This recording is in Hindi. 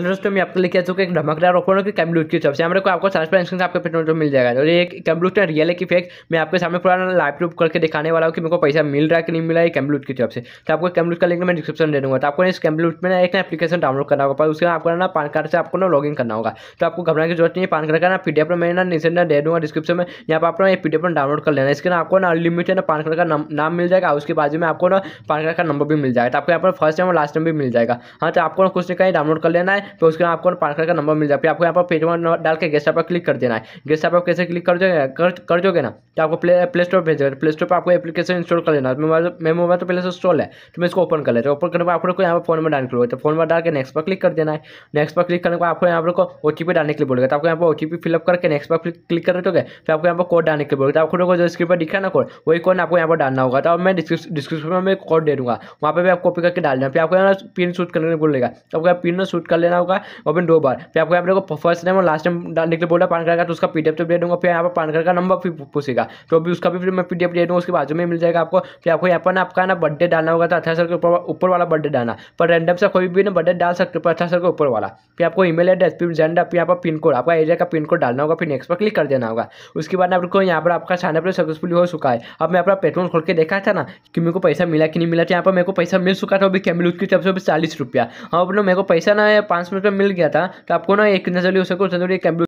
हेलो दोस्तों मैं आपको लेके आ चुका एक धमकदार ऑफर की कैमलूट की सबसे हमारे को आपको ट्रांसपेरेंसी आपके पेट्रोल मिल जाएगा और ये कैमलूट का रियल है कि फेक मैं आपके सामने पूरा लाइव प्रूफ करके दिखाने वाला हूँ कि मेरे को पैसा मिल रहा है कि नहीं मिला है कैमलूट की तरफ से तो आपको कैमलूट का लिंक मैं डिस्क्रिप्शन दे दूँगा तो आपको इस कैमलूट में एक ना एप्लीकेशन डाउनलोड करना होगा उसके आपको ना पान कार्ड से आपको ना इन करना होगा तो आपको घबराने की जरूरत नहीं है पान कार्ड का ना पी में मैं ना नीचे ना दे दूँगा डिस्क्रिप्शन में यहाँ पर आपको ये पी डाउनलोड कर लेना इसके ना आपको ना अनलिमिटेड ना पान कार्ड का नाम मिल जाएगा उसके बाद में आपको ना पान कार्ड का नंबर भी मिल जाएगा तो आपको यहाँ पर फर्स्ट टाइम और लास्ट टाइम भी मिल जाएगा हाँ तो आपको ना कुछ नहीं कहीं डाउनलोड कर लेना है फिर उसके बाद आपको पार्कर का नंबर मिल जाएगा फिर आपको यहाँ पर पेज वन डाल के गेस्ट पर क्लिक कर देना है गेस्ट पर कैसे क्लिक कर जाए कर, जोगे ना तो आपको प्ले प्ले स्टोर भेज देगा प्ले स्टोर पर आपको एप्लीकेशन इंस्टॉल कर लेना मेरे मोबाइल तो पहले से इंस्टॉल है तो मैं इसको ओपन कर लेता हूँ ओपन करने पर तो आपको यहाँ पर फोन नंबर डाल करोगे तो फोन नंबर डाल के नेक्स्ट पर क्लिक कर देना है नेक्स्ट पर क्लिक करने पर आपको यहाँ पर ओ टी पी डालने तो तो के लिए बोलेगा तो आपको यहाँ पर ओ टी पी फिलअप करके नेक्स्ट पर क्लिक कर दोगे फिर आपको यहाँ पर कोड डालने के लिए बोलेगा तो आपको जो स्क्रीन पर दिखा ना कोड वही कोड आपको यहाँ पर डालना होगा तो मैं डिस्क्रिप्शन में कोड दे दूँगा वहाँ पर भी आप कॉपी करके डाल देना फिर आपको यहाँ पिन शूट करने के बोलेगा तो आपको पिन शूट कर लेना देना होगा गवर्नमेंट दो बार फिर आपको यहाँ पर फर्स्ट टाइम और लास्ट टाइम निकले बोला पान कार्ड का तो उसका पी डी एफ तो दे दूँगा फिर यहाँ पर पान कार्ड का नंबर फिर पूछेगा तो अभी उसका भी फिर मैं पी डी एफ दे दूँगा उसके बाजू में मिल जाएगा आपको फिर आपको यहाँ पर ना आपका ना बर्थडे डालना होगा तो अठारह साल के ऊपर ऊपर वाला बर्थडे डालना पर रैंडम से कोई भी ना बर्थडे डाल सकते हो अठारह साल के ऊपर वाला फिर आपको ई मेल एड्रेस फिर जेंडर फिर यहाँ पर पिन कोड आपका एरिया का पिन कोड डालना होगा फिर नेक्स्ट पर क्लिक कर देना होगा उसके बाद आपको यहाँ पर आपका साइन अप सक्सेसफुल हो चुका है अब मैं अपना पेट्रोल खोल के देखा था ना कि मेरे को पैसा मिला कि नहीं मिला था तो यहाँ पर मेरे को पैसा मिल चुका था अभी कैमिल उसकी तरफ से चालीस रुपया अपने मेरे को पैसा ना ट्रांसमीटर मिल गया था तो आपको ना एक नजर जल्दी कंप्यूटर